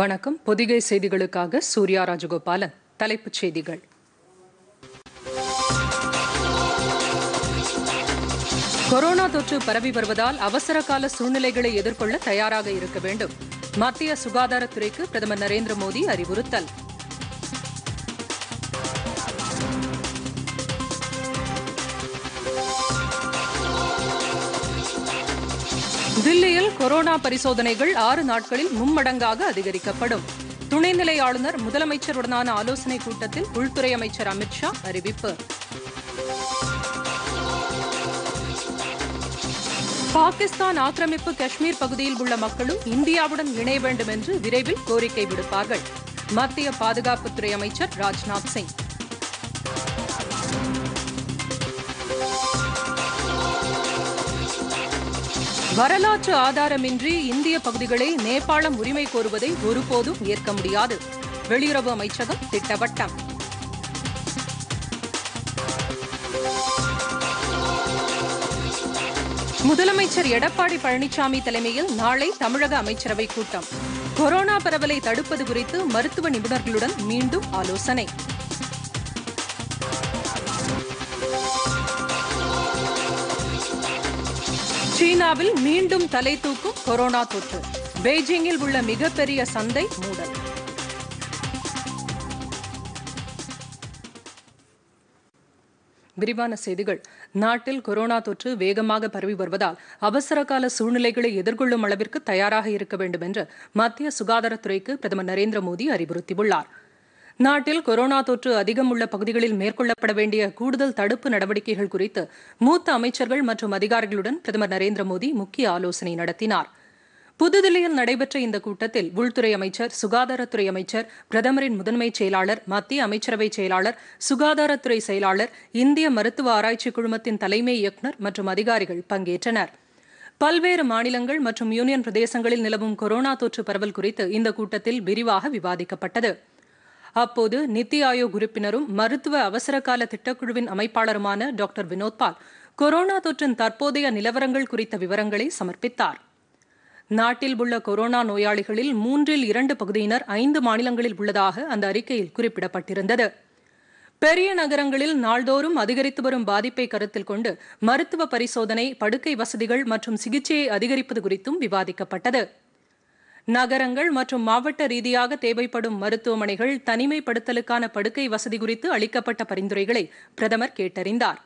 வணக்கம் பொதிகை செய்திகளுக்காக சூர்யா ராஜகோபாலன் தலைப்புச் செய்திகள் கொரோனா தொற்று பரவி வருவதால் அவசர கால சூழ்நிலைகளை எதிர்கொள்ள தயாராக இருக்க வேண்டும் மத்திய சுகாதாரத்துறைக்கு பிரதமர் நரேந்திர மோடி அறிவுறுத்தல் தில்லியில் கொரோனா பரிசோதனைகள் ஆறு நாட்களில் மும்மடங்காக அதிகரிக்கப்படும் துணைநிலை ஆளுநர் முதலமைச்சருடனான ஆலோசனைக் கூட்டத்தில் உள்துறை அமைச்சர் அமித்ஷா அறிவிப்பு பாகிஸ்தான் ஆக்கிரமிப்பு காஷ்மீர் பகுதியில் உள்ள மக்களும் இந்தியாவுடன் இணைய வேண்டும் என்று விரைவில் கோரிக்கை விடுப்பார்கள் மத்திய பாதுகாப்புத்துறை அமைச்சர் ராஜ்நாத் சிங் வரலாற்று ஆதாரமின்றி இந்திய பகுதிகளை நேபாளம் உரிமை கோருவதை ஒருபோதும் ஏற்க முடியாது வெளியுறவு அமைச்சகம் திட்டவட்டம் முதலமைச்சர் எடப்பாடி பழனிசாமி தலைமையில் நாளை தமிழக அமைச்சரவை கூட்டம் கொரோனா பரவலை தடுப்பது குறித்து மருத்துவ நிபுணர்களுடன் மீண்டும் ஆலோசனை சீனாவில் மீண்டும் தலை தூக்கும் கொரோனா தொற்று பெய்ஜிங்கில் உள்ள மிகப்பெரிய சந்தை மூடல் விரிவான செய்திகள் நாட்டில் கொரோனா தொற்று வேகமாக பரவி வருவதால் அவசர கால சூழ்நிலைகளை எதிர்கொள்ளும் அளவிற்கு தயாராக இருக்க வேண்டும் என்று மத்திய சுகாதாரத்துறைக்கு பிரதமர் நரேந்திர மோடி அறிவுறுத்தியுள்ளாா் நாட்டில் கொரோனா தொற்று அதிகம் உள்ள பகுதிகளில் மேற்கொள்ளப்பட வேண்டிய கூடுதல் தடுப்பு நடவடிக்கைகள் குறித்து மூத்த அமைச்சர்கள் மற்றும் அதிகாரிகளுடன் பிரதமர் நரேந்திர மோடி முக்கிய ஆலோசனை நடத்தினார் புதுதில்லியில் நடைபெற்ற இந்த கூட்டத்தில் உள்துறை அமைச்சர் சுகாதாரத்துறை அமைச்சர் பிரதமரின் முதன்மை செயலாளர் மத்திய அமைச்சரவை செயலாளர் சுகாதாரத்துறை செயலாளர் இந்திய மருத்துவ ஆராய்ச்சி குழுமத்தின் தலைமை இயக்குநர் மற்றும் அதிகாரிகள் பங்கேற்றனர் பல்வேறு மாநிலங்கள் மற்றும் யூனியன் பிரதேசங்களில் நிலவும் கொரோனா தொற்று பரவல் குறித்து இந்த கூட்டத்தில் விரிவாக விவாதிக்கப்பட்டது அப்போது நித்தி ஆயோக் உறுப்பினரும் மருத்துவ அவசரகால திட்டக்குழுவின் அமைப்பாளருமான டாக்டர் வினோத் பால் கொரோனா தொற்றின் தற்போதைய நிலவரங்கள் குறித்த விவரங்களை சமர்ப்பித்தார் நாட்டில் உள்ள கொரோனா நோயாளிகளில் மூன்றில் இரண்டு பகுதியினர் ஐந்து மாநிலங்களில் உள்ளதாக அந்த அறிக்கையில் குறிப்பிடப்பட்டிருந்தது பெரிய நகரங்களில் நாள்தோறும் அதிகரித்து வரும் பாதிப்பை கருத்தில் கொண்டு மருத்துவ பரிசோதனை படுக்கை வசதிகள் மற்றும் சிகிச்சையை அதிகரிப்பது குறித்தும் விவாதிக்கப்பட்டது நகரங்கள் மற்றும் மாவட்ட ரீதியாக தேவைப்படும் மருத்துவமனைகள் தனிமைப்படுத்தலுக்கான படுக்கை வசதி குறித்து அளிக்கப்பட்ட பரிந்துரைகளை பிரதமர் கேட்டறிந்தார்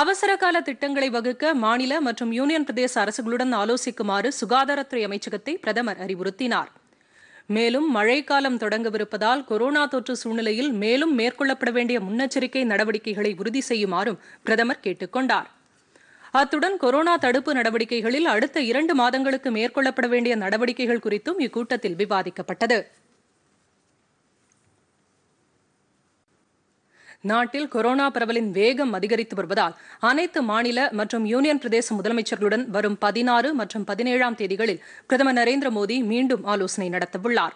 அவசர கால திட்டங்களை வகுக்க மாநில மற்றும் யூனியன் பிரதேச அரசுகளுடன் ஆலோசிக்குமாறு சுகாதாரத்துறை அமைச்சகத்தை பிரதமர் அறிவுறுத்தினார் மேலும் மழைக்காலம் தொடங்கவிருப்பதால் கொரோனா தொற்று சூழ்நிலையில் மேலும் மேற்கொள்ளப்பட வேண்டிய முன்னெச்சரிக்கை நடவடிக்கைகளை உறுதி செய்யுமாறும் பிரதமர் கொண்டாா் அத்துடன் கொரோனா தடுப்பு நடவடிக்கைகளில் அடுத்த இரண்டு மாதங்களுக்கு மேற்கொள்ளப்பட வேண்டிய நடவடிக்கைகள் குறித்தும் இக்கூட்டத்தில் விவாதிக்கப்பட்டது நாட்டில் கொரோனா பரவலின் வேகம் அதிகரித்து வருவதால் அனைத்து மாநில மற்றும் யூனியன் பிரதேச முதலமைச்சர்களுடன் வரும் பதினாறு மற்றும் பதினேழாம் தேதிகளில் பிரதமர் நரேந்திர மோடி மீண்டும் ஆலோசனை நடத்தவுள்ளார்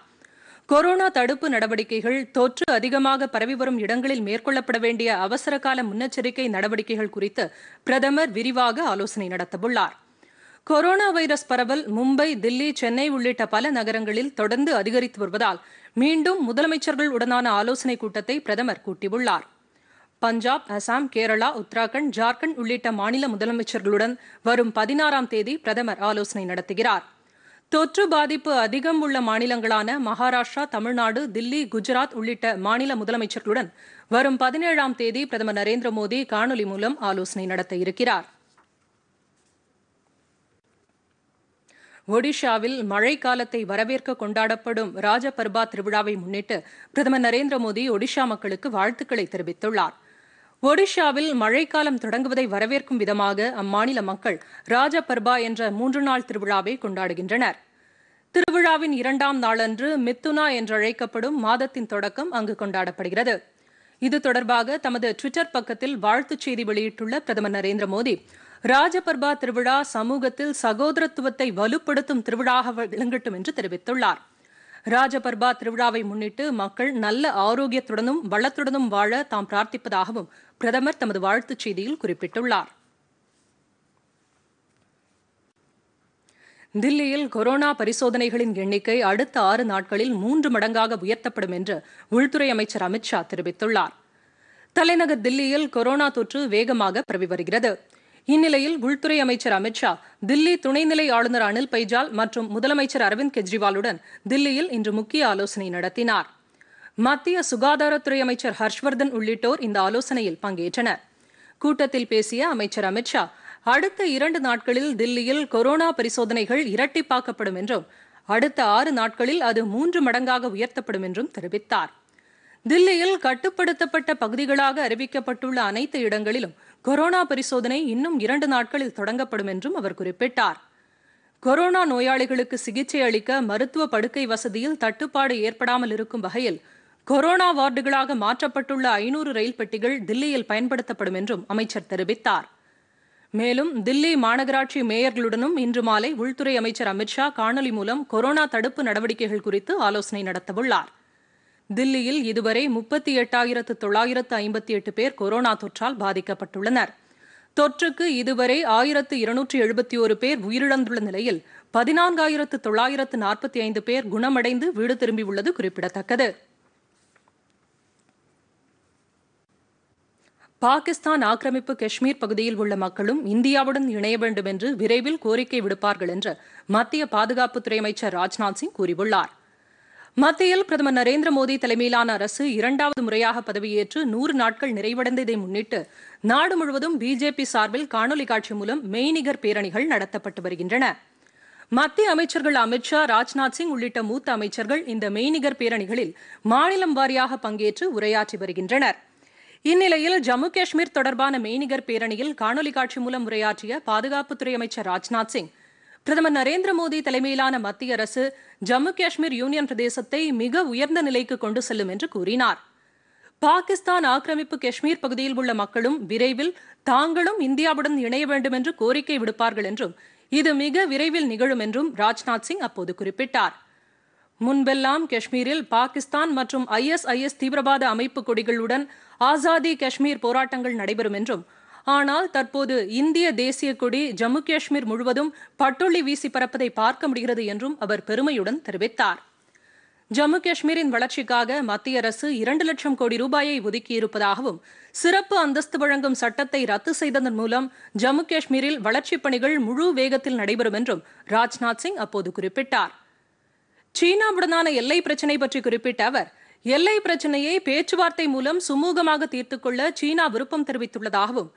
கொரோனா தடுப்பு நடவடிக்கைகள் தொற்று அதிகமாக பரவி வரும் இடங்களில் மேற்கொள்ளப்பட வேண்டிய அவசரகால முன்னெச்சரிக்கை நடவடிக்கைகள் குறித்து பிரதமர் விரிவாக ஆலோசனை நடத்தவுள்ளார் கொரோனா வைரஸ் பரவல் மும்பை தில்லி சென்னை உள்ளிட்ட பல நகரங்களில் தொடர்ந்து அதிகரித்து வருவதால் மீண்டும் முதலமைச்சர்கள் உடனான ஆலோசனைக் கூட்டத்தை பிரதமர் கூட்டியுள்ளார் பஞ்சாப் அசாம் கேரளா உத்தராகண்ட் ஜார்க்கண்ட் உள்ளிட்ட மாநில முதலமைச்சர்களுடன் வரும் பதினாறாம் தேதி பிரதமர் ஆலோசனை நடத்துகிறாா் தொற்று பாதிப்பு அதிகம் உள்ள மாநிலங்களான மகாராஷ்டிரா தமிழ்நாடு தில்லி குஜராத் உள்ளிட்ட மாநில முதலமைச்சர்களுடன் வரும் பதினேழாம் தேதி பிரதமர் நரேந்திர மோடி காணொலி மூலம் ஆலோசனை நடத்த இருக்கிறார் ஒடிஷாவில் மழை காலத்தை வரவேற்க கொண்டாடப்படும் ராஜபர்பா திருவிழாவை முன்னிட்டு பிரதமர் நரேந்திர மோடி ஒடிஷா மக்களுக்கு வாழ்த்துக்களை தெரிவித்துள்ளாா் ஒடிஷாவில் மழைக்காலம் தொடங்குவதை வரவேற்கும் விதமாக அம்மாநில மக்கள் ராஜபர்பா என்ற மூன்று நாள் திருவிழாவை கொண்டாடுகின்றனர் திருவிழாவின் இரண்டாம் நாளன்று மித்துனா என்றழைக்கப்படும் மாதத்தின் தொடக்கம் அங்கு கொண்டாடப்படுகிறது இது தொடர்பாக தமது டுவிட்டர் பக்கத்தில் வாழ்த்துச் செய்தி வெளியிட்டுள்ள பிரதமர் நரேந்திர மோடி ராஜபர்பா திருவிழா சமூகத்தில் சகோதரத்துவத்தை வலுப்படுத்தும் திருவிழாக விளங்கட்டும் என்று தெரிவித்துள்ளாா் ராஜபர்பா திருவிழாவை முன்னிட்டு மக்கள் நல்ல ஆரோக்கியத்துடனும் வளத்துடனும் வாழ தாம் பிரார்த்திப்பதாகவும் பிரதமர் தமது வாழ்த்துச் செய்தியில் குறிப்பிட்டுள்ளார் தில்லியில் கொரோனா பரிசோதனைகளின் எண்ணிக்கை அடுத்த ஆறு நாட்களில் மூன்று மடங்காக உயர்த்தப்படும் என்று உள்துறை அமைச்சர் அமித் ஷா தெரிவித்துள்ளார் தலைநகர் தில்லியில் கொரோனா தொற்று வேகமாக பரவி வருகிறது இந்நிலையில் உள்துறை அமைச்சர் அமித்ஷா தில்லி துணைநிலை ஆளுநர் அனில் பைஜால் மற்றும் முதலமைச்சர் அரவிந்த் கெஜ்ரிவாலுடன் தில்லியில் இன்று முக்கிய ஆலோசனை நடத்தினார் மத்திய சுகாதாரத்துறை அமைச்சர் ஹர்ஷ்வர்தன் உள்ளிட்டோர் இந்த ஆலோசனையில் பங்கேற்றனர் கூட்டத்தில் பேசிய அமைச்சர் அமித்ஷா அடுத்த இரண்டு நாட்களில் தில்லியில் கொரோனா பரிசோதனைகள் இரட்டிப்பாக்கப்படும் என்றும் அடுத்த ஆறு நாட்களில் அது மூன்று மடங்காக உயர்த்தப்படும் என்றும் தெரிவித்தார் தில்லியில் கட்டுப்படுத்தப்பட்ட பகுதிகளாக அறிவிக்கப்பட்டுள்ள அனைத்து இடங்களிலும் கொரோனா பரிசோதனை இன்னும் இரண்டு நாட்களில் தொடங்கப்படும் என்றும் அவர் குறிப்பிட்டார் கொரோனா நோயாளிகளுக்கு சிகிச்சை அளிக்க மருத்துவ படுக்கை வசதியில் தட்டுப்பாடு ஏற்படாமல் இருக்கும் வகையில் கொரோனா வார்டுகளாக மாற்றப்பட்டுள்ள ஐநூறு ரயில் பெட்டிகள் தில்லியில் பயன்படுத்தப்படும் என்றும் அமைச்சர் தெரிவித்தார் மேலும் தில்லி மாநகராட்சி மேயர்களுடனும் இன்று மாலை உள்துறை அமைச்சர் அமித்ஷா காணொலி மூலம் கொரோனா தடுப்பு நடவடிக்கைகள் குறித்து ஆலோசனை நடத்தவுள்ளாா் தில்லியில் இதுவரை முப்பத்தி எட்டாயிரத்து தொள்ளாயிரத்து ஐம்பத்தி எட்டு பேர் கொரோனா தொற்றால் பாதிக்கப்பட்டுள்ளனர் தொற்றுக்கு இதுவரை ஆயிரத்து இருநூற்றி எழுபத்தி ஒரு பேர் உயிரிழந்துள்ள நிலையில் பதினான்காயிரத்து தொள்ளாயிரத்து நாற்பத்தி ஐந்து பேர் குணமடைந்து வீடு திரும்பியுள்ளது குறிப்பிடத்தக்கது பாகிஸ்தான் ஆக்கிரமிப்பு காஷ்மீர் பகுதியில் உள்ள மக்களும் இந்தியாவுடன் இணைய வேண்டும் என்று விரைவில் கோரிக்கை விடுப்பார்கள் என்று மத்திய பாதுகாப்புத்துறை அமைச்சர் ராஜ்நாத் சிங் கூறியுள்ளாா் மத்தியில் பிரதமர் நரேந்திர மோடி தலைமையிலான அரசு இரண்டாவது முறையாக பதவியேற்று நூறு நாட்கள் நிறைவடைந்ததை முன்னிட்டு நாடு முழுவதும் பிஜேபி சார்பில் காணொலி காட்சி மூலம் மெய்நிகர் பேரணிகள் நடத்தப்பட்டு வருகின்றன மத்திய அமைச்சர்கள் அமித்ஷா ராஜ்நாத் சிங் உள்ளிட்ட மூத்த அமைச்சர்கள் இந்த மெய்நிகர் பேரணிகளில் மாநிலம் வாரியாக பங்கேற்று உரையாற்றி வருகின்றனர் இந்நிலையில் ஜம்மு காஷ்மீர் தொடர்பான மெய்நிகர் பேரணியில் காணொலி காட்சி மூலம் உரையாற்றிய பாதுகாப்புத்துறை அமைச்சர் ராஜ்நாத் சிங் பிரதமர் நரேந்திர மோடி தலைமையிலான மத்திய அரசு ஜம்மு காஷ்மீர் யூனியன் பிரதேசத்தை மிக உயர்ந்த நிலைக்கு கொண்டு செல்லும் என்று கூறினார் பாகிஸ்தான் ஆக்கிரமிப்பு காஷ்மீர் பகுதியில் உள்ள மக்களும் விரைவில் தாங்களும் இந்தியாவுடன் இணைய வேண்டும் என்று கோரிக்கை விடுப்பார்கள் என்றும் இது மிக விரைவில் நிகழும் என்றும் ராஜ்நாத் சிங் அப்போது குறிப்பிட்டார் முன்பெல்லாம் காஷ்மீரில் பாகிஸ்தான் மற்றும் ஐஎஸ்ஐஎஸ் தீவிரவாத அமைப்பு கொடிகளுடன் ஆசாதி காஷ்மீர் போராட்டங்கள் நடைபெறும் என்றும் ஆனால் தற்போது இந்திய தேசிய கொடி ஜம்மு காஷ்மீர் முழுவதும் பட்டொள்ளி வீசி பறப்பதை பார்க்க முடிகிறது என்றும் அவர் பெருமையுடன் தெரிவித்தார் ஜம்மு காஷ்மீரின் வளர்ச்சிக்காக மத்திய அரசு இரண்டு லட்சம் கோடி ரூபாயை ஒதுக்கியிருப்பதாகவும் சிறப்பு அந்தஸ்து வழங்கும் சட்டத்தை ரத்து செய்ததன் மூலம் ஜம்மு காஷ்மீரில் வளர்ச்சிப் பணிகள் முழு வேகத்தில் நடைபெறும் என்றும் ராஜ்நாத் சிங் அப்போது குறிப்பிட்டார் சீனாவுடனான எல்லை பிரச்சினை பற்றி குறிப்பிட்ட அவர் எல்லை பிரச்சினையை பேச்சுவார்த்தை மூலம் சுமூகமாக தீர்த்துக்கொள்ள சீனா விருப்பம் தெரிவித்துள்ளதாகவும்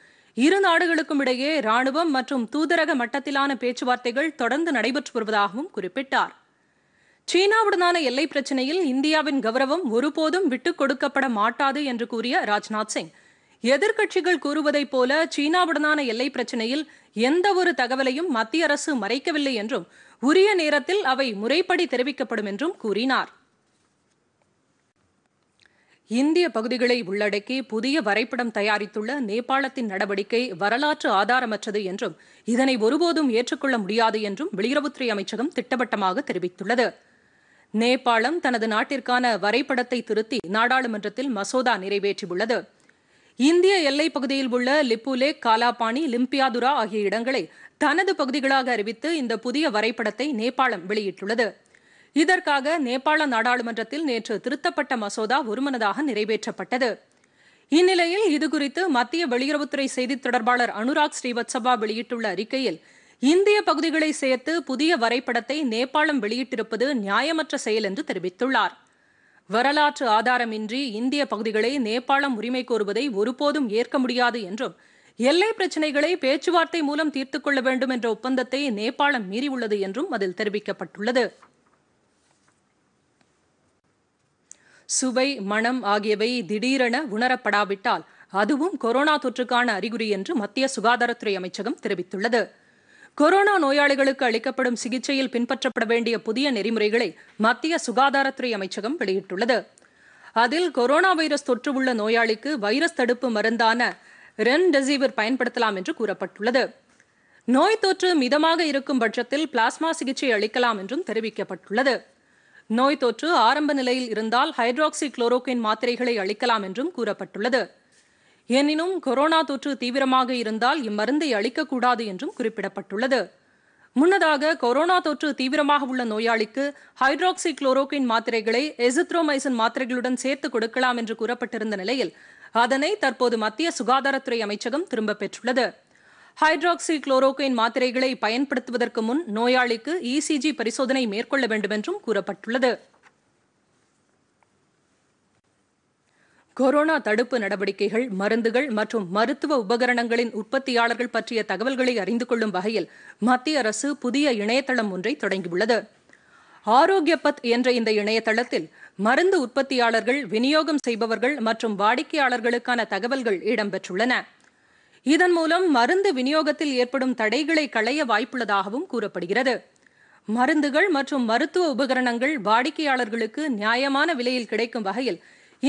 இரு நாடுகளுக்கும் இடையே ராணுவம் மற்றும் தூதரக மட்டத்திலான பேச்சுவார்த்தைகள் தொடர்ந்து நடைபெற்று வருவதாகவும் குறிப்பிட்டார் சீனாவுடனான எல்லை பிரச்சினையில் இந்தியாவின் கௌரவம் ஒருபோதும் விட்டுக் கொடுக்கப்பட மாட்டாது என்று கூறிய ராஜ்நாத் சிங் எதிர்க்கட்சிகள் கூறுவதைப் போல சீனாவுடனான எல்லை பிரச்சினையில் எந்த ஒரு தகவலையும் மத்திய அரசு மறைக்கவில்லை என்றும் உரிய நேரத்தில் அவை முறைப்படி தெரிவிக்கப்படும் என்றும் கூறினார் இந்திய பகுதிகளை உள்ளடக்கி புதிய வரைபடம் தயாரித்துள்ள நேபாளத்தின் நடவடிக்கை வரலாற்று ஆதாரமற்றது என்றும் இதனை ஒருபோதும் ஏற்றுக்கொள்ள முடியாது என்றும் வெளியுறவுத்துறை அமைச்சகம் திட்டவட்டமாக தெரிவித்துள்ளது நேபாளம் தனது நாட்டிற்கான வரைபடத்தை திருத்தி நாடாளுமன்றத்தில் மசோதா நிறைவேற்றியுள்ளது இந்திய எல்லைப் பகுதியில் உள்ள லிப்புலே காலாபாணி லிம்பியாதுரா ஆகிய இடங்களை தனது பகுதிகளாக அறிவித்து இந்த புதிய வரைபடத்தை நேபாளம் வெளியிட்டுள்ளது இதற்காக நேபாள நாடாளுமன்றத்தில் நேற்று திருத்தப்பட்ட மசோதா ஒருமனதாக நிறைவேற்றப்பட்டது இந்நிலையில் இதுகுறித்து மத்திய வெளியுறவுத்துறை செய்தி தொடர்பாளர் அனுராக் ஸ்ரீவத்சவா வெளியிட்டுள்ள அறிக்கையில் இந்திய பகுதிகளை சேர்த்து புதிய வரைபடத்தை நேபாளம் வெளியிட்டிருப்பது நியாயமற்ற செயல் என்று தெரிவித்துள்ளார் வரலாற்று ஆதாரமின்றி இந்திய பகுதிகளை நேபாளம் உரிமை கோருவதை ஒருபோதும் ஏற்க முடியாது என்றும் எல்லை பிரச்சினைகளை பேச்சுவார்த்தை மூலம் தீர்த்துக் கொள்ள வேண்டும் என்ற ஒப்பந்தத்தை நேபாளம் மீறியுள்ளது என்றும் அதில் தெரிவிக்கப்பட்டுள்ளது சுவை மனம் ஆகியவை திடீரென உணரப்படாவிட்டால் அதுவும் கொரோனா தொற்றுக்கான அறிகுறி என்று மத்திய சுகாதாரத்துறை அமைச்சகம் தெரிவித்துள்ளது கொரோனா நோயாளிகளுக்கு அளிக்கப்படும் சிகிச்சையில் பின்பற்றப்பட வேண்டிய புதிய நெறிமுறைகளை மத்திய சுகாதாரத்துறை அமைச்சகம் வெளியிட்டுள்ளது அதில் கொரோனா வைரஸ் தொற்று உள்ள நோயாளிக்கு வைரஸ் தடுப்பு மருந்தான ரெம்டெசிவிர் பயன்படுத்தலாம் என்று கூறப்பட்டுள்ளது நோய் தொற்று மிதமாக இருக்கும் பட்சத்தில் பிளாஸ்மா சிகிச்சை அளிக்கலாம் என்றும் தெரிவிக்கப்பட்டுள்ளது நோய் தொற்று ஆரம்ப நிலையில் இருந்தால் ஹைட்ராக்சி குளோரோகின் மாத்திரைகளை அளிக்கலாம் என்றும் கூறப்பட்டுள்ளது எனினும் கொரோனா தொற்று தீவிரமாக இருந்தால் இம்மருந்தை அளிக்கக்கூடாது என்றும் குறிப்பிடப்பட்டுள்ளது முன்னதாக கொரோனா தொற்று தீவிரமாக உள்ள நோயாளிக்கு ஹைட்ராக்சி குளோரோகின் மாத்திரைகளை எசித்ரோமைசன் மாத்திரைகளுடன் சேர்த்து கொடுக்கலாம் என்று கூறப்பட்டிருந்த நிலையில் அதனை தற்போது மத்திய சுகாதாரத்துறை அமைச்சகம் திரும்பப் பெற்றுள்ளது ஹைட்ராக்சி குளோரோகைன் மாத்திரைகளை பயன்படுத்துவதற்கு முன் நோயாளிக்கு இசிஜி e பரிசோதனை மேற்கொள்ள வேண்டும் என்றும் கூறப்பட்டுள்ளது கொரோனா தடுப்பு நடவடிக்கைகள் மருந்துகள் மற்றும் மருத்துவ உபகரணங்களின் உற்பத்தியாளர்கள் பற்றிய தகவல்களை அறிந்து கொள்ளும் வகையில் மத்திய அரசு புதிய இணையதளம் ஒன்றை தொடங்கியுள்ளது ஆரோக்கியபத் என்ற இந்த இணையதளத்தில் மருந்து உற்பத்தியாளர்கள் விநியோகம் செய்பவர்கள் மற்றும் வாடிக்கையாளர்களுக்கான தகவல்கள் இடம்பெற்றுள்ளன இதன் மூலம் மருந்து விநியோகத்தில் ஏற்படும் தடைகளை களைய வாய்ப்புள்ளதாகவும் கூறப்படுகிறது மருந்துகள் மற்றும் மருத்துவ உபகரணங்கள் வாடிக்கையாளர்களுக்கு நியாயமான விலையில் கிடைக்கும் வகையில்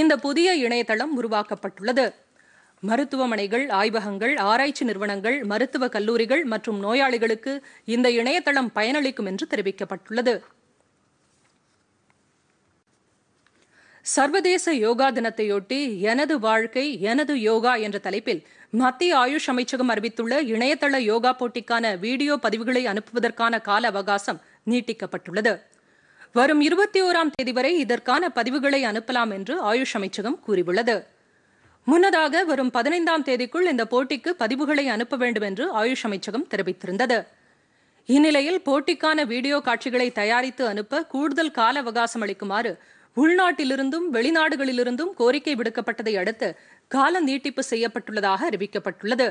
இந்த புதிய இணையதளம் உருவாக்கப்பட்டுள்ளது மருத்துவமனைகள் ஆய்வகங்கள் ஆராய்ச்சி நிறுவனங்கள் மருத்துவக் கல்லூரிகள் மற்றும் நோயாளிகளுக்கு இந்த இணையதளம் பயனளிக்கும் என்று தெரிவிக்கப்பட்டுள்ளது சர்வதேச யோகா தினத்தையொட்டி எனது வாழ்க்கை எனது யோகா என்ற தலைப்பில் மத்திய ஆயுஷ் அமைச்சகம் அறிவித்துள்ள இணையதள யோகா போட்டிக்கான வீடியோ பதிவுகளை அனுப்புவதற்கான கால அவகாசம் நீட்டிக்கப்பட்டுள்ளது வரும் இருபத்தி ஓராம் தேதி வரை இதற்கான பதிவுகளை அனுப்பலாம் என்று ஆயுஷ் அமைச்சகம் கூறியுள்ளது முன்னதாக வரும் பதினைந்தாம் தேதிக்குள் இந்த போட்டிக்கு பதிவுகளை அனுப்ப வேண்டும் என்று ஆயுஷ் அமைச்சகம் தெரிவித்திருந்தது இந்நிலையில் போட்டிக்கான வீடியோ காட்சிகளை தயாரித்து அனுப்ப கூடுதல் கால அவகாசம் அளிக்குமாறு உள்நாட்டிலிருந்தும் வெளிநாடுகளிலிருந்தும் கோரிக்கை விடுக்கப்பட்டதை அடுத்து கால நீட்டிப்பு செய்யப்பட்டுள்ளதாக அறிவிக்கப்பட்டுள்ளது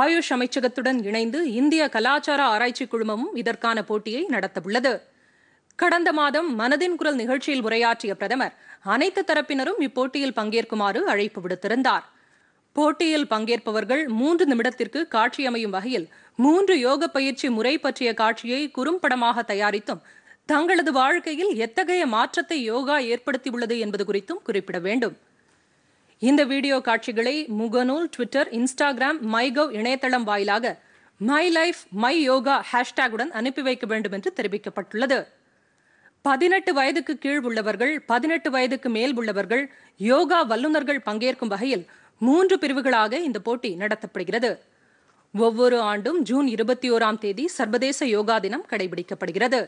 ஆயுஷ் அமைச்சகத்துடன் இணைந்து இந்திய கலாச்சார ஆராய்ச்சி குழுமமும் இதற்கான போட்டியை நடத்தவுள்ளது கடந்த மாதம் மனதின் குரல் நிகழ்ச்சியில் உரையாற்றிய பிரதமர் அனைத்து தரப்பினரும் இப்போட்டியில் பங்கேற்குமாறு அழைப்பு விடுத்திருந்தார் போட்டியில் பங்கேற்பவர்கள் மூன்று நிமிடத்திற்கு காட்சியமையும் வகையில் மூன்று யோக பயிற்சி முறை பற்றிய காட்சியை குறும்படமாக தயாரித்தும் தங்களது வாழ்க்கையில் எத்தகைய மாற்றத்தை யோகா ஏற்படுத்தியுள்ளது என்பது குறித்தும் குறிப்பிட வேண்டும் இந்த வீடியோ காட்சிகளை முகநூல் ட்விட்டர் இன்ஸ்டாகிராம் மைகவ் இணையதளம் வாயிலாக மை லைஃப் மை யோகா ஹேஷ்டேகுடன் அனுப்பி வைக்க வேண்டும் என்று தெரிவிக்கப்பட்டுள்ளது பதினெட்டு வயதுக்கு கீழ் உள்ளவர்கள் பதினெட்டு வயதுக்கு மேல் உள்ளவர்கள் யோகா வல்லுநர்கள் பங்கேற்கும் வகையில் மூன்று பிரிவுகளாக இந்த போட்டி நடத்தப்படுகிறது ஒவ்வொரு ஆண்டும் ஜூன் இருபத்தி ஓராம் தேதி சர்வதேச யோகா தினம் கடைபிடிக்கப்படுகிறது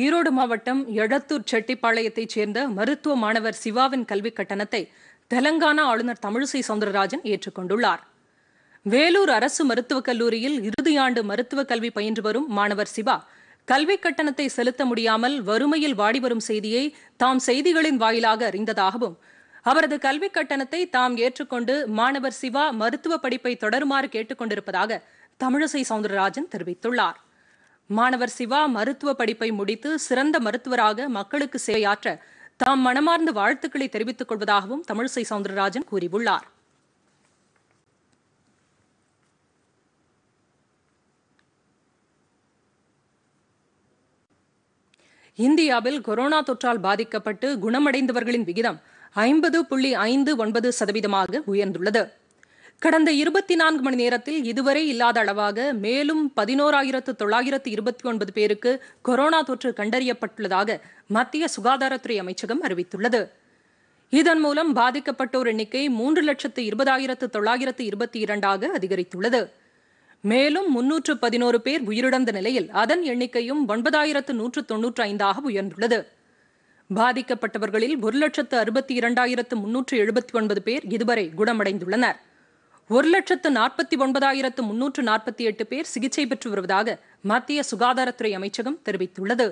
ஈரோடு மாவட்டம் எழத்தூர் செட்டிப்பாளையத்தைச் சேர்ந்த மருத்துவ மாணவர் சிவாவின் கல்விக் கட்டணத்தை தெலங்கானா ஆளுநர் தமிழிசை சவுந்தரராஜன் ஏற்றுக்கொண்டுள்ளார் வேலூர் அரசு மருத்துவக் கல்லூரியில் இறுதியாண்டு மருத்துவக் கல்வி பயின்று வரும் மாணவர் சிவா கல்விக் கட்டணத்தை செலுத்த முடியாமல் வறுமையில் வாடிவரும் செய்தியை தாம் செய்திகளின் வாயிலாக அறிந்ததாகவும் அவரது கல்விக் கட்டணத்தை தாம் ஏற்றுக்கொண்டு மாணவர் சிவா மருத்துவ படிப்பை தொடருமாறு கேட்டுக்கொண்டிருப்பதாக தமிழிசை சவுந்தரராஜன் தெரிவித்துள்ளார் மாணவர் சிவா மருத்துவ படிப்பை முடித்து சிறந்த மருத்துவராக மக்களுக்கு சேவையாற்ற தாம் மனமார்ந்த வாழ்த்துக்களை தெரிவித்துக் கொள்வதாகவும் தமிழிசை சவுந்தரராஜன் கூறியுள்ளார் இந்தியாவில் கொரோனா தொற்றால் பாதிக்கப்பட்டு குணமடைந்தவர்களின் விகிதம் ஐம்பது புள்ளி ஐந்து ஒன்பது சதவீதமாக உயர்ந்துள்ளது கடந்த இருபத்தி நான்கு மணி நேரத்தில் இதுவரை இல்லாத அளவாக மேலும் பதினோராயிரத்து தொள்ளாயிரத்து இருபத்தி ஒன்பது பேருக்கு கொரோனா தொற்று கண்டறியப்பட்டுள்ளதாக மத்திய சுகாதாரத்துறை அமைச்சகம் அறிவித்துள்ளது இதன் மூலம் பாதிக்கப்பட்டோர் எண்ணிக்கை மூன்று லட்சத்து இருபதாயிரத்து தொள்ளாயிரத்து இருபத்தி இரண்டாக அதிகரித்துள்ளது மேலும் முன்னூற்று பதினோரு பேர் உயிரிழந்த நிலையில் அதன் எண்ணிக்கையும் ஒன்பதாயிரத்து நூற்று தொன்னூற்று ஐந்தாக உயர்ந்துள்ளது பாதிக்கப்பட்டவர்களில் ஒரு லட்சத்து அறுபத்தி இரண்டாயிரத்து முன்னூற்று எழுபத்தி ஒன்பது பேர் இதுவரை குணமடைந்துள்ளனா் ஒரு லட்சத்து நாற்பத்தி ஒன்பதாயிரத்து முன்னூற்று நாற்பத்தி எட்டு பேர் சிகிச்சை பெற்று வருவதாக மத்திய சுகாதாரத்துறை அமைச்சகம் தெரிவித்துள்ளது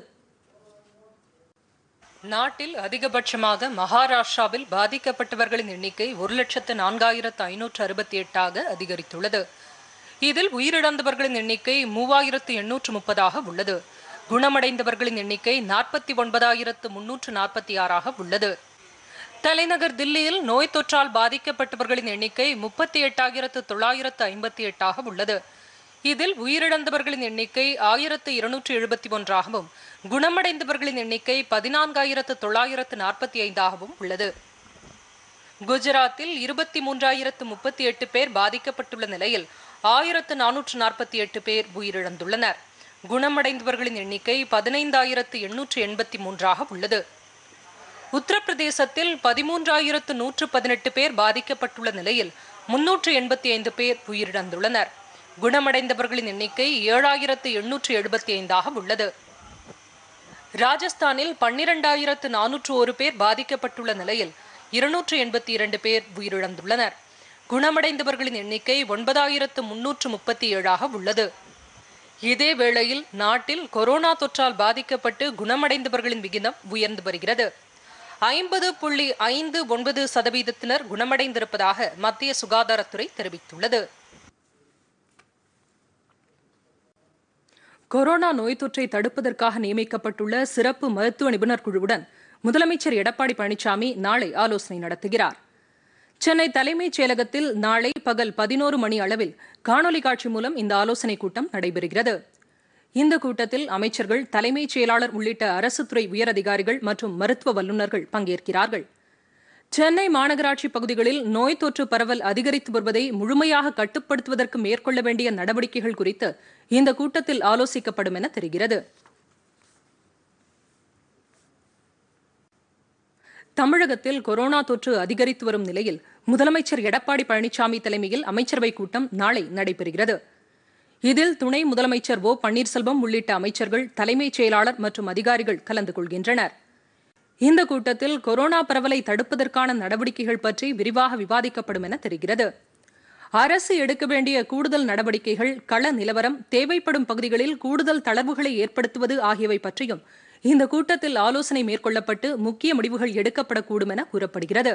நாட்டில் அதிகபட்சமாக மகாராஷ்டிராவில் பாதிக்கப்பட்டவர்களின் எண்ணிக்கை ஒரு லட்சத்து நான்காயிரத்து ஐநூற்று அறுபத்தி எட்டாக அதிகரித்துள்ளது இதில் உயிரிழந்தவர்களின் எண்ணிக்கை மூவாயிரத்து எண்ணூற்று முப்பதாக உள்ளது குணமடைந்தவர்களின் எண்ணிக்கை நாற்பத்தி ஒன்பதாயிரத்து முன்னூற்று நாற்பத்தி ஆறாக உள்ளது தலைநகர் தில்லியில் நோய் தொற்றால் பாதிக்கப்பட்டவர்களின் எண்ணிக்கை முப்பத்தி எட்டாயிரத்து தொள்ளாயிரத்து ஐம்பத்தி எட்டாக உள்ளது இதில் உயிரிழந்தவர்களின் எண்ணிக்கை ஆயிரத்து இருநூற்றி எழுபத்தி ஒன்றாகவும் குணமடைந்தவர்களின் எண்ணிக்கை பதினான்காயிரத்து தொள்ளாயிரத்து நாற்பத்தி ஐந்தாகவும் உள்ளது குஜராத்தில் இருபத்தி மூன்றாயிரத்து முப்பத்தி எட்டு பேர் பாதிக்கப்பட்டுள்ள நிலையில் ஆயிரத்து நானூற்று நாற்பத்தி எட்டு பேர் உயிரிழந்துள்ளனர் குணமடைந்தவர்களின் எண்ணிக்கை பதினைந்தாயிரத்து எண்ணூற்று எண்பத்தி மூன்றாக உள்ளது உத்தரப்பிரதேசத்தில் பதிமூன்றாயிரத்து நூற்று பதினெட்டு பேர் பாதிக்கப்பட்டுள்ள நிலையில் முன்னூற்று எண்பத்தி ஐந்து பேர் உயிரிழந்துள்ளனர் குணமடைந்தவர்களின் எண்ணிக்கை ஏழாயிரத்து எண்ணூற்று எழுபத்தி ஐந்தாக உள்ளது ராஜஸ்தானில் பன்னிரண்டாயிரத்து நானூற்று ஒரு பேர் பாதிக்கப்பட்டுள்ள நிலையில் இருநூற்று எண்பத்தி இரண்டு பேர் உயிரிழந்துள்ளனர் குணமடைந்தவர்களின் எண்ணிக்கை ஒன்பதாயிரத்து முன்னூற்று முப்பத்தி ஏழாக உள்ளது இதே வேளையில் நாட்டில் கொரோனா தொற்றால் பாதிக்கப்பட்டு குணமடைந்தவர்களின் விகிதம் உயர்ந்து வருகிறது ஐம்பது புள்ளி ஐந்து ஒன்பது சதவீதத்தினர் குணமடைந்திருப்பதாக மத்திய சுகாதாரத்துறை தெரிவித்துள்ளது கொரோனா நோய் தொற்றை தடுப்பதற்காக நியமிக்கப்பட்டுள்ள சிறப்பு மருத்துவ நிபுணர் குழுவுடன் முதலமைச்சர் எடப்பாடி பழனிசாமி நாளை ஆலோசனை நடத்துகிறார் சென்னை தலைமைச் செயலகத்தில் நாளை பகல் பதினோரு மணி அளவில் காணொலி காட்சி மூலம் இந்த ஆலோசனைக் கூட்டம் நடைபெறுகிறது இந்த கூட்டத்தில் அமைச்சர்கள் தலைமைச் செயலாளர் உள்ளிட்ட அரசு துறை உயரதிகாரிகள் மற்றும் மருத்துவ வல்லுநர்கள் பங்கேற்கிறார்கள் சென்னை மாநகராட்சி பகுதிகளில் நோய் தொற்று பரவல் அதிகரித்து வருவதை முழுமையாக கட்டுப்படுத்துவதற்கு மேற்கொள்ள வேண்டிய நடவடிக்கைகள் குறித்து இந்த கூட்டத்தில் ஆலோசிக்கப்படும் என தெரிகிறது தமிழகத்தில் கொரோனா தொற்று அதிகரித்து வரும் நிலையில் முதலமைச்சர் எடப்பாடி பழனிசாமி தலைமையில் அமைச்சரவைக் கூட்டம் நாளை நடைபெறுகிறது இதில் துணை முதலமைச்சர் ஓ பன்னீர்செல்வம் உள்ளிட்ட அமைச்சர்கள் தலைமைச் செயலாளர் மற்றும் அதிகாரிகள் கலந்து கொள்கின்றனர் இந்த கூட்டத்தில் கொரோனா பரவலை தடுப்பதற்கான நடவடிக்கைகள் பற்றி விரிவாக விவாதிக்கப்படும் என தெரிகிறது அரசு எடுக்க வேண்டிய கூடுதல் நடவடிக்கைகள் கள நிலவரம் தேவைப்படும் பகுதிகளில் கூடுதல் தளர்வுகளை ஏற்படுத்துவது ஆகியவை பற்றியும் இந்த கூட்டத்தில் ஆலோசனை மேற்கொள்ளப்பட்டு முக்கிய முடிவுகள் எடுக்கப்படக்கூடும் என கூறப்படுகிறது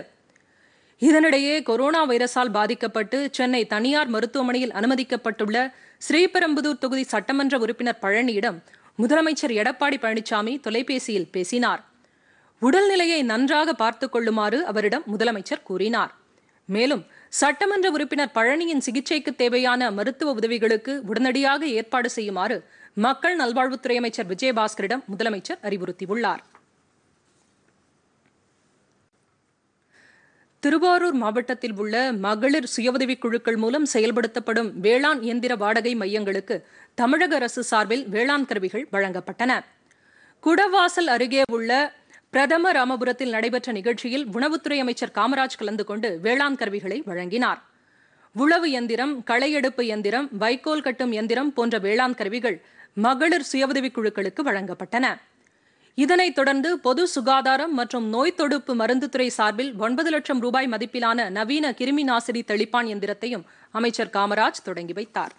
இதனிடையே கொரோனா வைரஸால் பாதிக்கப்பட்டு சென்னை தனியார் மருத்துவமனையில் அனுமதிக்கப்பட்டுள்ள ஸ்ரீபெரும்புதூர் தொகுதி சட்டமன்ற உறுப்பினர் பழனியிடம் முதலமைச்சர் எடப்பாடி பழனிசாமி தொலைபேசியில் பேசினார் உடல்நிலையை நன்றாக பார்த்து கொள்ளுமாறு அவரிடம் முதலமைச்சர் கூறினார் மேலும் சட்டமன்ற உறுப்பினர் பழனியின் சிகிச்சைக்கு தேவையான மருத்துவ உதவிகளுக்கு உடனடியாக ஏற்பாடு செய்யுமாறு மக்கள் நல்வாழ்வுத்துறை அமைச்சர் விஜயபாஸ்கரிடம் முதலமைச்சர் அறிவுறுத்தியுள்ளார் திருவாரூர் மாவட்டத்தில் உள்ள மகளிர் சுயஉதவிக் குழுக்கள் மூலம் செயல்படுத்தப்படும் வேளாண் இயந்திர வாடகை மையங்களுக்கு தமிழக அரசு சார்பில் வேளாண் கருவிகள் வழங்கப்பட்டன குடவாசல் அருகே உள்ள பிரதம ராமபுரத்தில் நடைபெற்ற நிகழ்ச்சியில் உணவுத்துறை அமைச்சர் காமராஜ் கலந்து கொண்டு வேளாண் கருவிகளை வழங்கினார் உழவு எந்திரம் களை எடுப்பு எந்திரம் வைக்கோல் கட்டும் எந்திரம் போன்ற வேளாண் கருவிகள் மகளிர் சுயஉதவிக் குழுக்களுக்கு வழங்கப்பட்டன இதனைத் தொடர்ந்து பொது சுகாதாரம் மற்றும் நோய் தொடுப்பு மருந்துத்துறை சார்பில் ஒன்பது லட்சம் ரூபாய் மதிப்பிலான நவீன கிருமி நாசினி தெளிப்பான் எந்திரத்தையும் அமைச்சர் காமராஜ் தொடங்கி வைத்தார்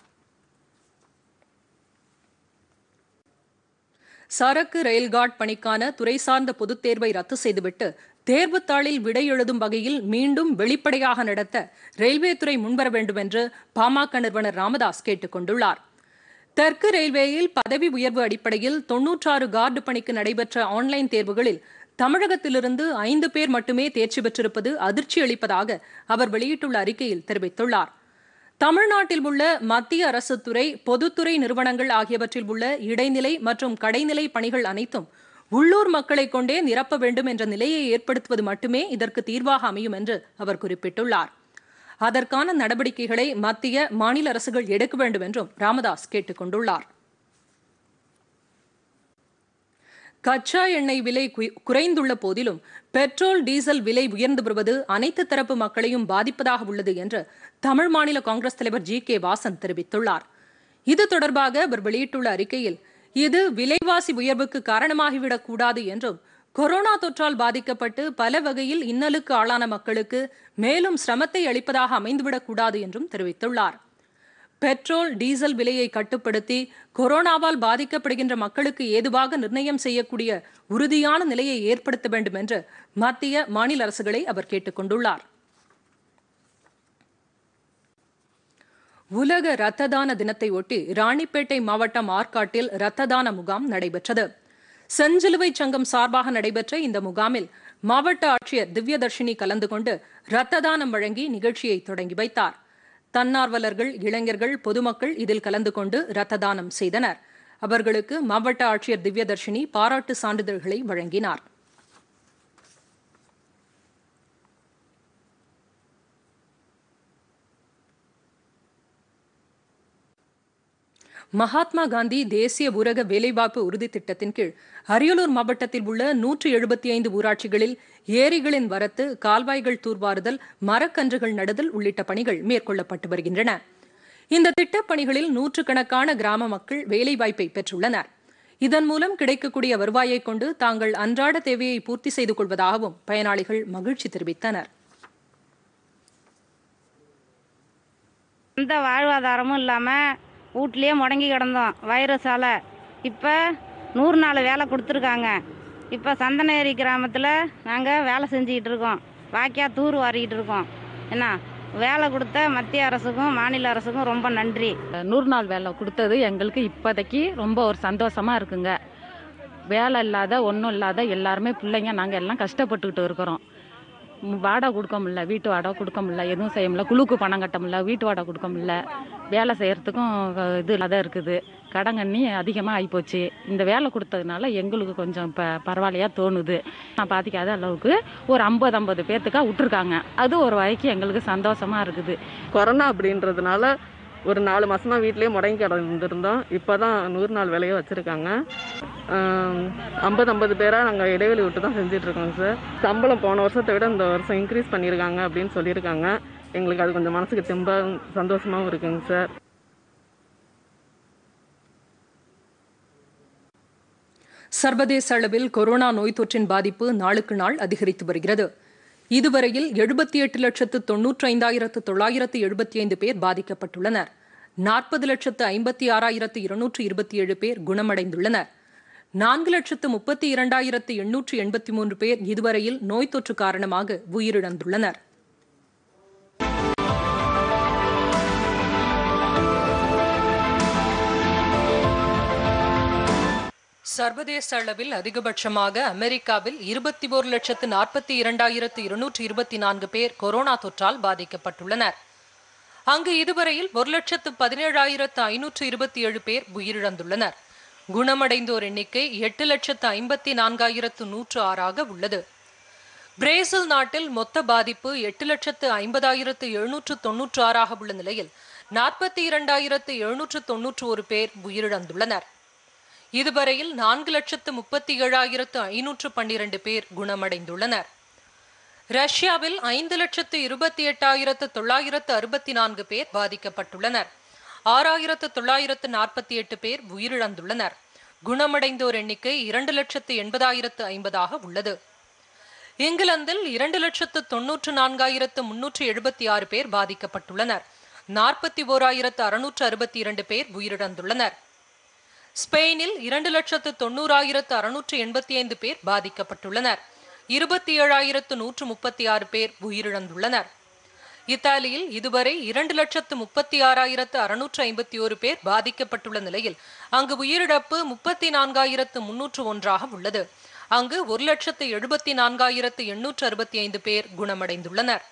சரக்கு ரயில்கார்ட் பணிக்கான துறை சார்ந்த பொதுத் தேர்வை ரத்து செய்துவிட்டு தேர்வுத் தாளில் விடை எழுதும் வகையில் மீண்டும் வெளிப்படையாக நடத்த ரயில்வே துறை முன்வர வேண்டும் என்று பாமக நிறுவனர் ராமதாஸ் கேட்டுக் கொண்டுள்ளார் தெற்கு ரயில்வேயில் பதவி உயர்வு அடிப்படையில் தொன்னூற்றாறு கார்டு பணிக்கு நடைபெற்ற ஆன்லைன் தேர்வுகளில் தமிழகத்திலிருந்து ஐந்து பேர் மட்டுமே தேர்ச்சி பெற்றிருப்பது அதிர்ச்சி அளிப்பதாக அவர் வெளியிட்டுள்ள அறிக்கையில் தெரிவித்துள்ளார் தமிழ்நாட்டில் உள்ள மத்திய அரசு துறை பொதுத்துறை நிறுவனங்கள் ஆகியவற்றில் உள்ள இடைநிலை மற்றும் கடைநிலை பணிகள் அனைத்தும் உள்ளூர் மக்களை கொண்டே நிரப்ப வேண்டும் என்ற நிலையை ஏற்படுத்துவது மட்டுமே இதற்கு தீர்வாக அமையும் என்று அவர் குறிப்பிட்டுள்ளார் அதற்கான நடவடிக்கைகளை மத்திய மாநில அரசுகள் எடுக்க வேண்டும் என்றும் ராமதாஸ் கேட்டுக் கொண்டுள்ளார் கச்சா எண்ணெய் விலை குறைந்துள்ள போதிலும் பெட்ரோல் டீசல் விலை உயர்ந்து வருவது அனைத்து தரப்பு மக்களையும் பாதிப்பதாக உள்ளது என்று தமிழ் மாநில காங்கிரஸ் தலைவர் ஜி கே வாசன் தெரிவித்துள்ளார் இது தொடர்பாக அவர் வெளியிட்டுள்ள அறிக்கையில் இது விலைவாசி உயர்வுக்கு காரணமாகிவிடக்கூடாது என்றும் கொரோனா தொற்றால் பாதிக்கப்பட்டு பல வகையில் இன்னலுக்கு ஆளான மக்களுக்கு மேலும் சிரமத்தை அளிப்பதாக அமைந்துவிடக்கூடாது என்றும் தெரிவித்துள்ளார் பெட்ரோல் டீசல் விலையை கட்டுப்படுத்தி கொரோனாவால் பாதிக்கப்படுகின்ற மக்களுக்கு ஏதுவாக நிர்ணயம் செய்யக்கூடிய உறுதியான நிலையை ஏற்படுத்த வேண்டும் என்று மத்திய மாநில அரசுகளை அவர் கேட்டுக் கொண்டுள்ளார் உலக ரத்த தான தினத்தை ஒட்டி ராணிப்பேட்டை மாவட்டம் ஆற்காட்டில் ரத்த தான முகாம் நடைபெற்றது செஞ்சிலுவை சங்கம் சார்பாக நடைபெற்ற இந்த முகாமில் மாவட்ட ஆட்சியர் திவ்யதர்ஷினி கலந்து கொண்டு இரத்த தானம் வழங்கி நிகழ்ச்சியை தொடங்கி வைத்தார் தன்னார்வலர்கள் இளைஞர்கள் பொதுமக்கள் இதில் கலந்து கொண்டு இரத்த தானம் செய்தனர் அவர்களுக்கு மாவட்ட ஆட்சியர் திவ்யதர்ஷினி பாராட்டு சான்றிதழ்களை வழங்கினார் மகாத்மா காந்தி தேசிய ஊரக வேலைவாய்ப்பு உறுதி திட்டத்தின் கீழ் அரியலூர் மாவட்டத்தில் உள்ள நூற்று எழுபத்தி ஐந்து ஊராட்சிகளில் ஏரிகளின் வரத்து கால்வாய்கள் தூர்வாறுதல் மரக்கன்றுகள் நடுதல் உள்ளிட்ட பணிகள் மேற்கொள்ளப்பட்டு வருகின்றன இந்த திட்டப்பணிகளில் நூற்றுக்கணக்கான கிராம மக்கள் வேலைவாய்ப்பை பெற்றுள்ளனர் இதன் மூலம் கிடைக்கக்கூடிய வருவாயை கொண்டு தாங்கள் அன்றாட தேவையை பூர்த்தி செய்து கொள்வதாகவும் பயனாளிகள் மகிழ்ச்சி தெரிவித்தனர் எந்த வாழ்வாதாரமும் இல்லாமல் வீட்லேயே முடங்கி கிடந்தோம் வைரஸால் இப்போ நூறு நாள் வேலை கொடுத்துருக்காங்க இப்போ சந்தனேரி கிராமத்தில் நாங்கள் வேலை செஞ்சுக்கிட்டு இருக்கோம் வாக்கியாக தூர் வாரிக்கிட்டு இருக்கோம் என்ன வேலை கொடுத்த மத்திய அரசுக்கும் மாநில அரசுக்கும் ரொம்ப நன்றி நூறு நாள் வேலை கொடுத்தது எங்களுக்கு இப்போதைக்கு ரொம்ப ஒரு சந்தோஷமாக இருக்குங்க வேலை இல்லாத ஒன்றும் இல்லாத எல்லாருமே பிள்ளைங்க நாங்கள் எல்லாம் கஷ்டப்பட்டுக்கிட்டு இருக்கிறோம் வாடகை கொடுக்க முடில வீட்டு வாடகை கொடுக்க முடில எதுவும் செய்ய முடியல குழுக்கு பணம் கட்ட முடில வீட்டு வாடகை கொடுக்க முடில வேலை செய்கிறதுக்கும் இது இல்லாத இருக்குது கடங்கண்ணி அதிகமாக ஆகிப்போச்சு இந்த வேலை கொடுத்ததுனால எங்களுக்கு கொஞ்சம் இப்போ பரவாயில்லையா தோணுது நான் பாதிக்காத அளவுக்கு ஒரு ஐம்பது ஐம்பது பேர்த்துக்காக விட்டுருக்காங்க அது ஒரு வகைக்கு எங்களுக்கு சந்தோஷமாக இருக்குது கொரோனா அப்படின்றதுனால ஒரு நாலு மாதமாக வீட்டிலேயே முடங்கி கிடந்திருந்தோம் இப்போ தான் நூறு நாள் வேலையை வச்சுருக்காங்க ஐம்பது ஐம்பது பேராக நாங்கள் இடைவெளி விட்டு தான் செஞ்சிட்ருக்கோம் சார் சம்பளம் போன வருஷத்தை விட இந்த வருஷம் இன்க்ரீஸ் பண்ணியிருக்காங்க அப்படின்னு சொல்லியிருக்காங்க எங்களுக்கு அது கொஞ்சம் மனசுக்கு திம்ப சந்தோஷமாகவும் இருக்குங்க சார் சர்வதேச அளவில் கொரோனா நோய் தொற்றின் பாதிப்பு நாளுக்கு நாள் அதிகரித்து வருகிறது இதுவரையில் எழுபத்தி எட்டு லட்சத்து தொன்னூற்றி ஐந்தாயிரத்து தொள்ளாயிரத்து எழுபத்தி ஐந்து பேர் பாதிக்கப்பட்டுள்ளனர் நாற்பது லட்சத்து ஐம்பத்தி ஆறாயிரத்து இருநூற்று இருபத்தி ஏழு பேர் குணமடைந்துள்ளனர் நான்கு லட்சத்து முப்பத்தி இரண்டாயிரத்து எண்ணூற்று எண்பத்தி மூன்று பேர் இதுவரையில் நோய் தொற்று காரணமாக உயிரிழந்துள்ளனர் சர்வதேச அளவில் அதிகபட்சமாக அமெரிக்காவில் இருபத்தி ஒரு லட்சத்து நாற்பத்தி இரண்டாயிரத்து இருநூற்றி இருபத்தி நான்கு பேர் கொரோனா தொற்றால் பாதிக்கப்பட்டுள்ளனர் அங்கு இதுவரையில் ஒரு லட்சத்து பதினேழாயிரத்து ஐநூற்று இருபத்தி ஏழு பேர் உயிரிழந்துள்ளனர் குணமடைந்தோர் எண்ணிக்கை எட்டு லட்சத்து ஐம்பத்தி நான்காயிரத்து நூற்று ஆறாக உள்ளது பிரேசில் நாட்டில் மொத்த பாதிப்பு எட்டு லட்சத்து ஐம்பதாயிரத்து எழுநூற்று தொன்னூற்று ஆறாக உள்ள நிலையில் நாற்பத்தி இரண்டாயிரத்து எழுநூற்று தொன்னூற்று ஒரு பேர் உயிரிழந்துள்ளனர் இதுவரையில் நான்கு லட்சத்து முப்பத்தி ஏழாயிரத்து ஐநூற்று பன்னிரண்டு பேர் குணமடைந்துள்ளனர் ரஷ்யாவில் ஐந்து லட்சத்து இருபத்தி எட்டாயிரத்து தொள்ளாயிரத்து அறுபத்தி நான்கு பேர் பாதிக்கப்பட்டுள்ளனர் ஆறாயிரத்து தொள்ளாயிரத்து நாற்பத்தி எட்டு பேர் உயிரிழந்துள்ளனர் குணமடைந்தோர் எண்ணிக்கை இரண்டு லட்சத்து எண்பதாயிரத்து ஐம்பதாக உள்ளது இங்கிலாந்தில் இரண்டு லட்சத்து தொன்னூற்று நான்காயிரத்து முன்னூற்று எழுபத்தி ஆறு பேர் பாதிக்கப்பட்டுள்ளனர் நாற்பத்தி ஓராயிரத்து அறுநூற்று அறுபத்தி இரண்டு பேர் உயிரிழந்துள்ளனர் ஸ்பெயினில் இரண்டு லட்சத்து தொன்னூறாயிரத்து அறுநூற்று எண்பத்தி ஐந்து பேர் பாதிக்கப்பட்டுள்ளனர் இருபத்தி ஏழாயிரத்து நூற்று முப்பத்தி ஆறு பேர் உயிரிழந்துள்ளனர் இத்தாலியில் இதுவரை இரண்டு லட்சத்து முப்பத்தி ஆறாயிரத்து அறுநூற்று ஐம்பத்தி ஒரு பேர் பாதிக்கப்பட்டுள்ள நிலையில் அங்கு உயிரிழப்பு முப்பத்தி நான்காயிரத்து முன்னூற்று ஒன்றாக உள்ளது அங்கு ஒரு லட்சத்து எழுபத்தி நான்காயிரத்து எண்ணூற்று அறுபத்தி ஐந்து பேர் குணமடைந்துள்ளனர்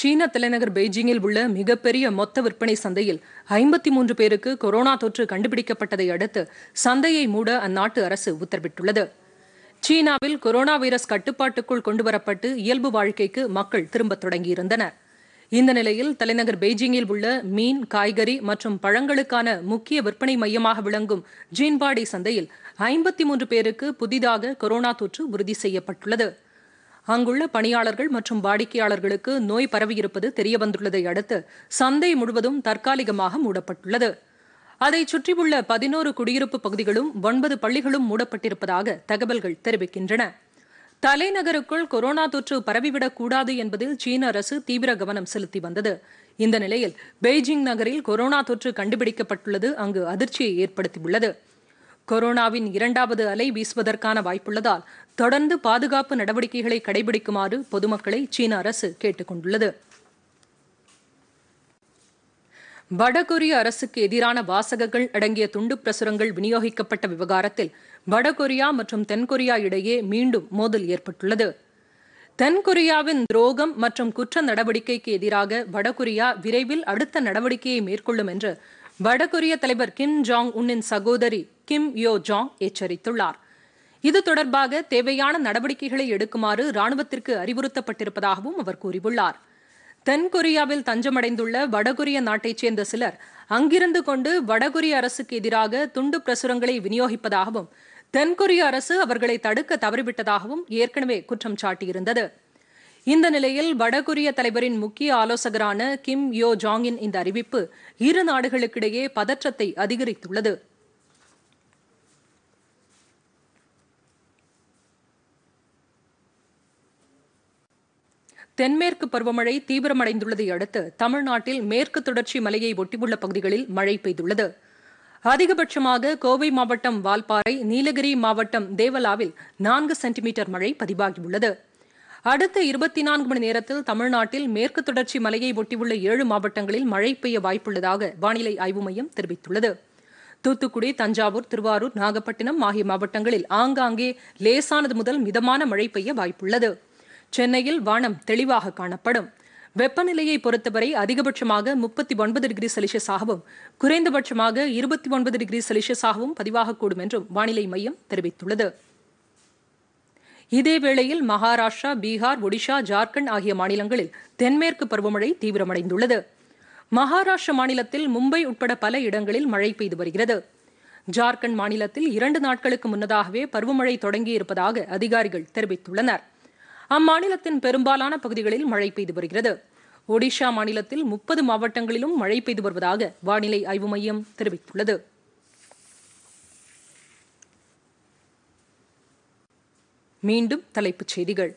சீன தலைநகர் பெய்ஜிங்கில் உள்ள மிகப்பெரிய மொத்த விற்பனை சந்தையில் ஐம்பத்தி மூன்று பேருக்கு கொரோனா தொற்று கண்டுபிடிக்கப்பட்டதை அடுத்து சந்தையை மூட அந்நாட்டு அரசு உத்தரவிட்டுள்ளது சீனாவில் கொரோனா வைரஸ் கட்டுப்பாட்டுக்குள் கொண்டுவரப்பட்டு இயல்பு வாழ்க்கைக்கு மக்கள் திரும்பத் தொடங்கியிருந்தனர் இந்த நிலையில் தலைநகர் பெய்ஜிங்கில் உள்ள மீன் காய்கறி மற்றும் பழங்களுக்கான முக்கிய விற்பனை மையமாக விளங்கும் ஜீன்பாடி சந்தையில் ஐம்பத்தி மூன்று பேருக்கு புதிதாக கொரோனா தொற்று உறுதி செய்யப்பட்டுள்ளது அங்குள்ள பணியாளர்கள் மற்றும் வாடிக்கையாளர்களுக்கு நோய் பரவியிருப்பது தெரியவந்துள்ளதை அடுத்து சந்தை முழுவதும் தற்காலிகமாக மூடப்பட்டுள்ளது அதை சுற்றியுள்ள பதினோரு குடியிருப்பு பகுதிகளும் ஒன்பது பள்ளிகளும் மூடப்பட்டிருப்பதாக தகவல்கள் தெரிவிக்கின்றன தலைநகருக்குள் கொரோனா தொற்று பரவிவிடக்கூடாது என்பதில் சீன அரசு தீவிர கவனம் செலுத்தி வந்தது இந்த நிலையில் பெய்ஜிங் நகரில் கொரோனா தொற்று கண்டுபிடிக்கப்பட்டுள்ளது அங்கு அதிர்ச்சியை ஏற்படுத்தியுள்ளது கொரோனாவின் இரண்டாவது அலை வீசுவதற்கான வாய்ப்புள்ளதால் தொடர்ந்து பாதுகாப்பு நடவடிக்கைகளை கடைபிடிக்குமாறு பொதுமக்களை சீன அரசு கேட்டுக் கொண்டுள்ளது வடகொரிய அரசுக்கு எதிரான வாசகங்கள் அடங்கிய துண்டு பிரசுரங்கள் விநியோகிக்கப்பட்ட விவகாரத்தில் வடகொரியா மற்றும் தென்கொரியா இடையே மீண்டும் மோதல் ஏற்பட்டுள்ளது தென்கொரியாவின் துரோகம் மற்றும் குற்ற நடவடிக்கைக்கு எதிராக வடகொரியா விரைவில் அடுத்த நடவடிக்கையை மேற்கொள்ளும் என்று வடகொரிய தலைவர் கிம் ஜாங் உன்னின் சகோதரி கிம் யோ ஜாங் எச்சரித்துள்ளார் இது தொடர்பாக தேவையான நடவடிக்கைகளை எடுக்குமாறு ராணுவத்திற்கு அறிவுறுத்தப்பட்டிருப்பதாகவும் அவர் கூறியுள்ளார் தென்கொரியாவில் தஞ்சமடைந்துள்ள வடகொரிய நாட்டைச் சேர்ந்த சிலர் அங்கிருந்து கொண்டு வடகொரிய அரசுக்கு எதிராக துண்டு பிரசுரங்களை விநியோகிப்பதாகவும் தென்கொரிய அரசு அவர்களை தடுக்க தவறிவிட்டதாகவும் ஏற்கனவே குற்றம் சாட்டியிருந்தது இந்த நிலையில் வடகொரிய தலைவரின் முக்கிய ஆலோசகரான கிம் யோ ஜாங்கின் இந்த அறிவிப்பு இரு நாடுகளுக்கிடையே பதற்றத்தை அதிகரித்துள்ளது தென்மேற்கு பருவமழை தீவிரமடைந்துள்ளதை அடுத்து தமிழ்நாட்டில் மேற்கு தொடர்ச்சி மலையை ஒட்டியுள்ள பகுதிகளில் மழை பெய்துள்ளது அதிகபட்சமாக கோவை மாவட்டம் வால்பாறை நீலகிரி மாவட்டம் தேவலாவில் நான்கு சென்டிமீட்டர் மழை பதிவாகியுள்ளது அடுத்த இருபத்தி நான்கு மணி நேரத்தில் தமிழ்நாட்டில் மேற்கு தொடர்ச்சி மலையை ஒட்டியுள்ள ஏழு மாவட்டங்களில் மழை பெய்ய வாய்ப்புள்ளதாக வானிலை ஆய்வு மையம் தெரிவித்துள்ளது தூத்துக்குடி தஞ்சாவூர் திருவாரூர் நாகப்பட்டினம் ஆகிய மாவட்டங்களில் ஆங்காங்கே லேசானது முதல் மிதமான மழை பெய்ய வாய்ப்புள்ளது சென்னையில் வானம் தெளிவாக காணப்படும் வெப்பநிலையை பொறுத்தவரை அதிகபட்சமாக முப்பத்தி ஒன்பது டிகிரி செலிசியஸாகவும் குறைந்தபட்சமாக இருபத்தி ஒன்பது டிகிரி செலிசியஸாகவும் பதிவாகக்கூடும் என்றும் வானிலை மையம் தெரிவித்துள்ளது இதேவேளையில் மகாராஷ்டிரா பீகார் ஒடிஷா ஜார்க்கண்ட் ஆகிய மாநிலங்களில் தென்மேற்கு பருவமழை தீவிரமடைந்துள்ளது மகாராஷ்டிரா மாநிலத்தில் மும்பை உட்பட பல இடங்களில் மழை பெய்து வருகிறது ஜார்க்கண்ட் மாநிலத்தில் இரண்டு நாட்களுக்கு முன்னதாகவே பருவமழை தொடங்கியிருப்பதாக அதிகாரிகள் தெரிவித்துள்ளனர் அம்மாநிலத்தின் பெரும்பாலான பகுதிகளில் மழை பெய்து வருகிறது ஒடிஷா மாநிலத்தில் முப்பது மாவட்டங்களிலும் மழை பெய்து வருவதாக வானிலை ஆய்வு மையம் தெரிவித்துள்ளது மீண்டும் தலைப்புச் செய்திகள்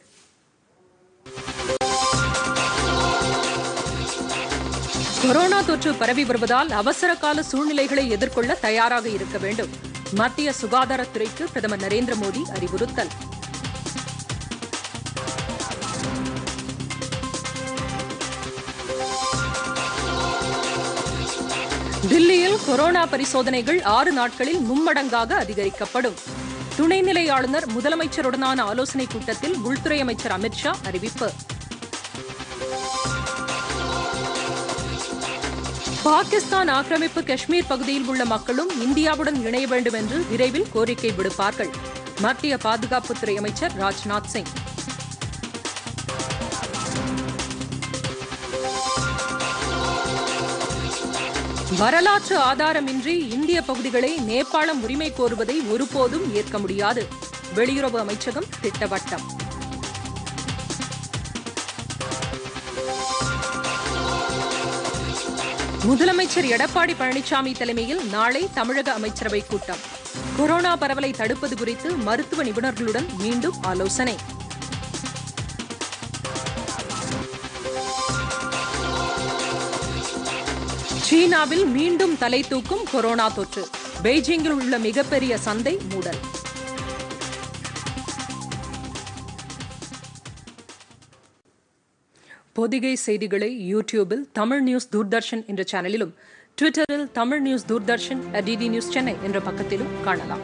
கொரோனா தொற்று பரவி வருவதால் அவசர கால சூழ்நிலைகளை எதிர்கொள்ள தயாராக இருக்க வேண்டும் மத்திய சுகாதாரத்துறைக்கு பிரதமர் நரேந்திர மோடி அறிவுறுத்தல் தில்லியில் கொரோனா பரிசோதனைகள் ஆறு நாட்களில் மும்மடங்காக அதிகரிக்கப்படும் துணைநிலை ஆளுநர் முதலமைச்சருடனான ஆலோசனைக் கூட்டத்தில் உள்துறை அமைச்சர் அமித்ஷா அறிவிப்பு பாகிஸ்தான் ஆக்கிரமிப்பு காஷ்மீர் பகுதியில் உள்ள மக்களும் இந்தியாவுடன் இணைய வேண்டும் என்று விரைவில் கோரிக்கை விடுப்பார்கள் மத்திய பாதுகாப்புத்துறை அமைச்சர் ராஜ்நாத் சிங் வரலாற்று ஆதாரமின்றி இந்திய பகுதிகளை நேபாளம் உரிமை கோருவதை ஒருபோதும் ஏற்க முடியாது வெளியுறவு அமைச்சகம் திட்டவட்டம் முதலமைச்சர் எடப்பாடி பழனிசாமி தலைமையில் நாளை தமிழக அமைச்சரவைக் கூட்டம் கொரோனா பரவலை தடுப்பது குறித்து மருத்துவ நிபுணர்களுடன் மீண்டும் ஆலோசனை சீனாவில் மீண்டும் தலை தூக்கும் கொரோனா தொற்று பெய்ஜிங்கில் உள்ள மிகப்பெரிய சந்தை மூடல் பொதிகை செய்திகளை யூடியூபில் தமிழ் நியூஸ் தூர்தர்ஷன் என்ற சேனலிலும் ட்விட்டரில் Tamil news Doordarshan DD news Chennai என்ற பக்கத்திலும் காணலாம்